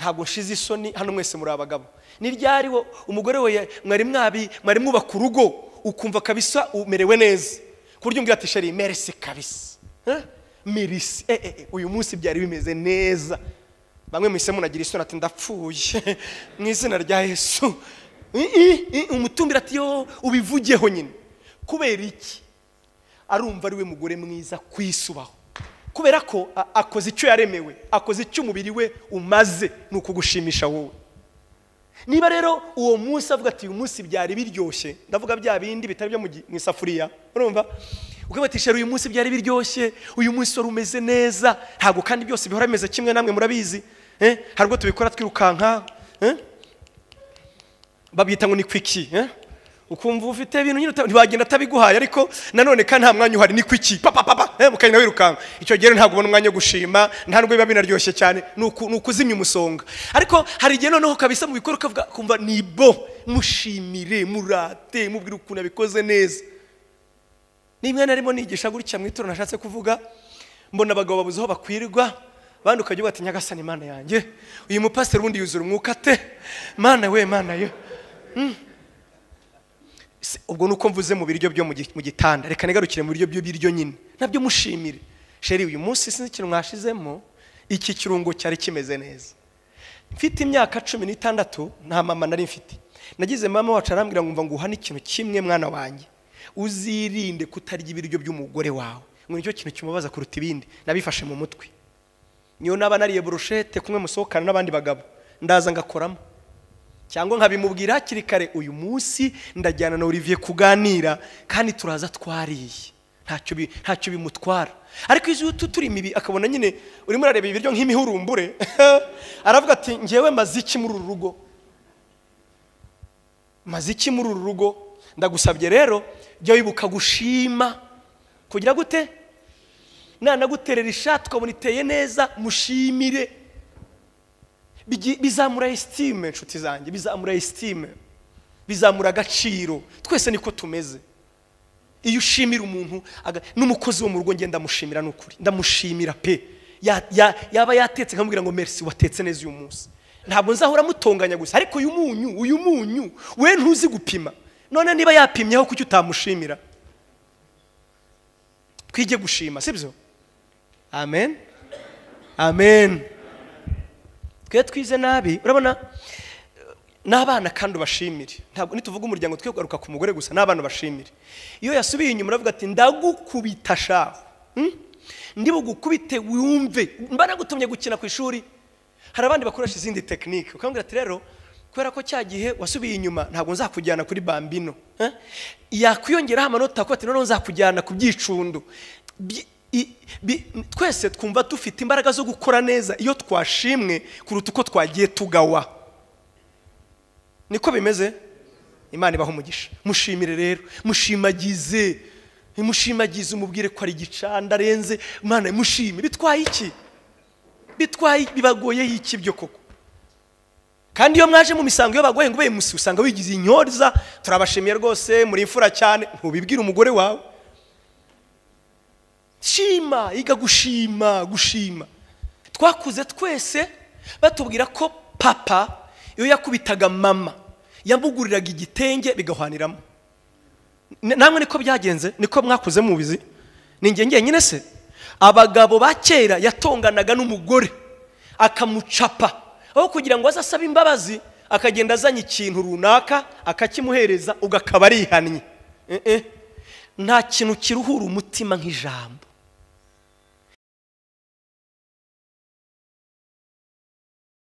ntabwo nshize isoni hano mwese muri abagabo ni ryari umugore we mwari mwabi mwari mwubaka urugo ukumva kabisa umerewe neza ku buryo umbwira ati sheri merisi kabisa merisi eh, eh, eh, uyu munsi byari bimeze neza bamwe muhise munagira isoni ati ndapfuye mu izina rya yesu umutumbira ati yo ubivugeho nyine kubera iki arumva ari we mugore mwiza kwisubaho kubera ko akoze icyo yaremewe akoze icyo umubiri we umaze ni ukugushimisha wowe niba rero uwo munsi avuga ati uyu munsi byari biryoshye ndavuga bya bindi bitari byo mu isafuriya urumva ukabatishera uyu munsi byari biryoshye uyu munsi wari umeze neza ntabwo kandi byose bihora bimeze kimwe namwe murabizi eh? hari ubwo tubikora twirukanka eh? babyita ngo ni kwiki eh? ukumva ufite ibintu nyine ntibagenda atabiguhaye ariko nanone kandi nta mwanya uhari ni kwiki papa papa Eh, mukagenda wirukanka icyo gihe ntabwo ubona umwanya wo gushima nta nubwo biba binaryoshye cyane ni ukuzimya umusonga ariko hari igihe noneho kabisa mu bikorwa ukavuga kumva ni bo mushimire murate mubwira ukuntu abikoze neza nimwe na rimwe nigisha gutya mu itora nashatse kuvuga mbona abagabo babuze aho bakwirirwa abandi ukajya ubata nyagasani imana yanjye uyu mupasiteri ubundi yuzura umwuka ate mana we mana yo hmm. ubwo ni uko mvuze mu biryo byo mu gitanda reka ntigarukire mu biryo by'ibiryo nyine nabyo mushimire sheri uyu munsi sinzi ikintu mwashizemo iki kirungo cyari kimeze neza mfite imyaka cumi n'itandatu nta mama nari mfite nagize mama wacu arambwira ngo ngo uhane ikintu kimwe mwana wanjye uzirinde kutarya ibiryo by'umugore wawe ngo nicyo kintu kimubaza kuruta ibindi nabifashe mu mutwe niyo naba nariye burushete kumwe musohokana n'abandi bagabo ndaza ngakoramo cyangwa nkabimubwira hakiri kare uyu munsi ndajyana na olivier kuganira kandi turaza twariye ntacyo bimutwara ariko izi turi mibi akabona nyine urimo urareba ibiryo nk'imihurumbure aravuga ati ngewe maziki muri uru rugo maziki muri uru rugo ndagusabye rero jya wibuka gushima kugira gute nanaguterera ishati ukabona iteye neza mushimire bizamura esitime inshuti zanjye bizamura esitime bizamura agaciro twese niko tumeze iyo ushimira umuntu n'umukozi wo mu rugo ngenda ndamushimira ni ukuri ndamushimira pe yaba yatetse nkamubwira ngo merisi watetse neza uyu munsi ntabwo nzahora amutonganya gusa ariko uyu munyu uyu munyu we ntuzi gupima none niba yapimyeho kuki utamushimira twige gushima si byo amen amen twe twize nabi urabona n'abana kandi ubashimire ntabwo nituvuga umuryango twe ku mugore gusa n'abana bashimire iyo yasubiye inyuma uravuga ati ndagukubita shaho hmm? ndibugukubite wumve mba nagutumye gukina ku ishuri hari abandi bakoresha izindi tekinike ukambwira ati rero kubera ko cya gihe wasubiye inyuma ntabwo nzakujyana kuri bambino hmm? yakwiyongeraho amanota kuko ati noneho nzakujyana ku byicundo twese twumva dufite imbaraga zo gukora neza iyo twashimwe kuruta uko twagiye tugawa niko bimeze imana ibaha umugisha mushimire rero mushimagize mushimagize umubwire ko ari igicanda arenze umwana imushime bitwaye iki bitwaye bibagoye iki byo koko kandi iyo mwaje mu misango iyo bagoye ngo ube musi usanga wigize inyoza turabashimiye rwose muri imfura cyane ntubibwire umugore wawe shima yiga gushima gushima twakuze twese batubwira ko papa iyo yakubitaga mama yamuguriraga igitenge bigahwaniramo namwe niko byagenze niko mwakuze mubizi ni ngenge nyine se abagabo ba kera yatonganaga n'umugore akamucapa aho kugira ngo aze imbabazi akagenda azanye ikintu runaka akakimuhereza ugakaba arihannye eh, eh. nta kintu kiruhura umutima nk'ijambo